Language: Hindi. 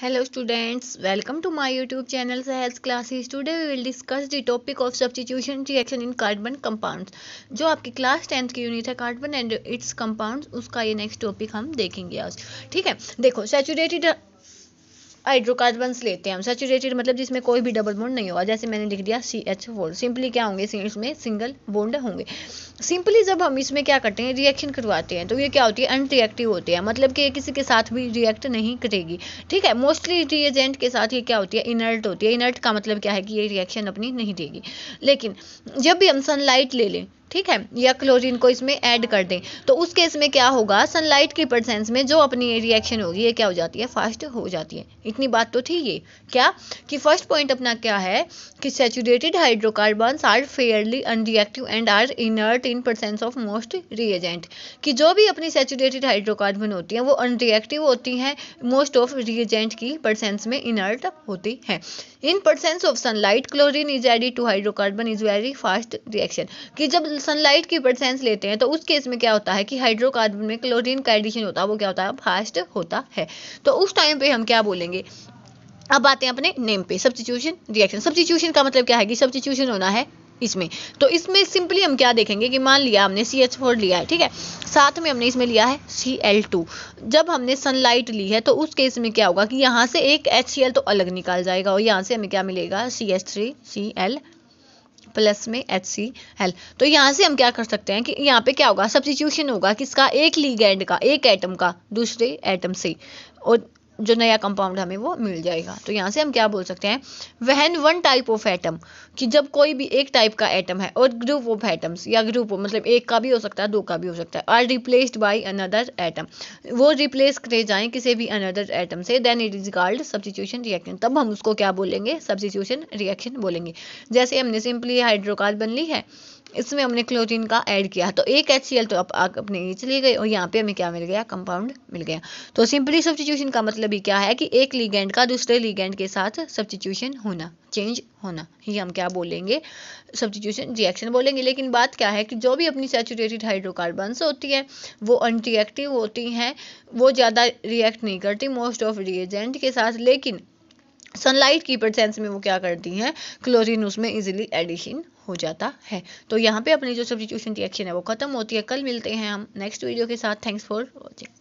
hello students welcome to my YouTube channel Sahej classes today we will discuss the topic of substitution reaction in carbon compounds जो आपकी क्लास टेंथ की यूनिट है कार्बन एंड इट्स कंपाउंड्स उसका ये नेक्स्ट टॉपिक हम देखेंगे आज ठीक है देखो सैचुरेटेड हाइड्रोकार्बन्स लेते हैं हम सेचुरेटेड मतलब जिसमें कोई भी डबल बॉन्ड नहीं होगा जैसे मैंने लिख दिया सी एच फोर सिंपली क्या होंगे इसमें सिंगल बॉन्ड होंगे सिंपली जब हम इसमें क्या करते हैं रिएक्शन करवाते हैं तो ये क्या होती है अनरिएक्टिव होते हैं मतलब कि ये किसी के साथ भी रिएक्ट नहीं करेगी ठीक है मोस्टली रिएजेंट के साथ ये क्या होती है इनर्ट होती है इनर्ट का मतलब क्या है कि ये रिएक्शन अपनी नहीं देगी लेकिन जब भी हम सनलाइट ले लें ठीक है या क्लोरीन को इसमें ऐड कर दें तो उस केस में क्या होगा सनलाइट की प्रजेंस में जो अपनी रिएक्शन होगी ये क्या हो जाती है फास्ट हो जाती है इतनी बात तो थी ये क्या कि फर्स्ट पॉइंट अपना क्या है कि saturated hydrocarbons are fairly unreactive and are inert in presence of most reagent कि जो भी अपनी सेचुरेटेड हाइड्रोकार्बन होती हैं वो अनरिएक्टिव होती हैं मोस्ट ऑफ रिएजेंट की परसेंस में इनर्ट होती हैं in presence of sunlight chlorine is added to hydrocarbon is very fast reaction कि जब सनलाइट की परसेंस लेते हैं तो उस केस में क्या होता है कि हाइड्रोकार्बन में क्लोरीन का एडिशन होता है वो क्या होता है फास्ट होता है तो उस टाइम पे हम क्या बोलेंगे अब आते हैं अपने नेम पे सब्सटीट्यूशन रिएक्शन सब्सटीट्यूशन का मतलब क्या है कि सब्सटीट्यूशन होना है इसमें तो इसमें सिंपली हम क्या देखेंगे कि मान लिया हमने सी एच फोर लिया है ठीक है साथ में हमने इसमें लिया है सी एल टू जब हमने सनलाइट ली है तो उस केस में क्या होगा कि यहाँ से एक एच सी एल तो अलग निकाल जाएगा और यहाँ से हमें क्या मिलेगा C H three C L plus में एच सी एल तो यहाँ से हम क्या कर सकते हैं कि यहाँ पे क्या होगा सब्सिट्यूशन होगा किसका एक लीगेंड का एक एटम का दूसरे एटम से और जो नया कंपाउंड हमें वो मिल जाएगा तो यहाँ से हम क्या बोल सकते हैं वहन वन टाइप ऑफ एटम कि जब कोई भी एक टाइप का एटम है और ग्रुप ऑफ एटम्स या ग्रुप मतलब एक का भी हो सकता है दो का भी हो सकता है are replaced by another atom वो रिप्लेस करे जाएं किसी भी अनदर एटम से then it is called substitution reaction तब हम उसको क्या बोलेंगे सब्सिट्यूशन रिएक्शन बोलेंगे जैसे हमने सिंपली हाइड्रोकार्बन ली है इसमें हमने क्लोरीन का ऐड किया तो एक एच सी एल तो अप, अपने ये चली गई और यहाँ पे हमें क्या मिल गया कंपाउंड मिल गया तो सिंपली सब्सटीट्यूशन का मतलब ही क्या है कि एक लीगेंड का दूसरे लीगेंड के साथ सब्सटीट्यूशन होना चेंज होना ये हम क्या बोलेंगे सब्सटीट्यूशन रिएक्शन बोलेंगे लेकिन बात क्या है कि जो भी अपनी सेचुरेटेड हाइड्रोकार्बन्स होती हैं वो अनरिएक्टिव होती हैं वो ज़्यादा रिएक्ट नहीं करती मोस्ट ऑफ रिएजेंट के साथ लेकिन सनलाइट की प्रजेंस में वो क्या करती हैं क्लोरीन उसमें इजीली एडिशन हो जाता है तो यहाँ पे अपनी जो सब्सिट्यूशन रिएक्शन है वो खत्म होती है कल मिलते हैं हम नेक्स्ट वीडियो के साथ थैंक्स फॉर वॉचिंग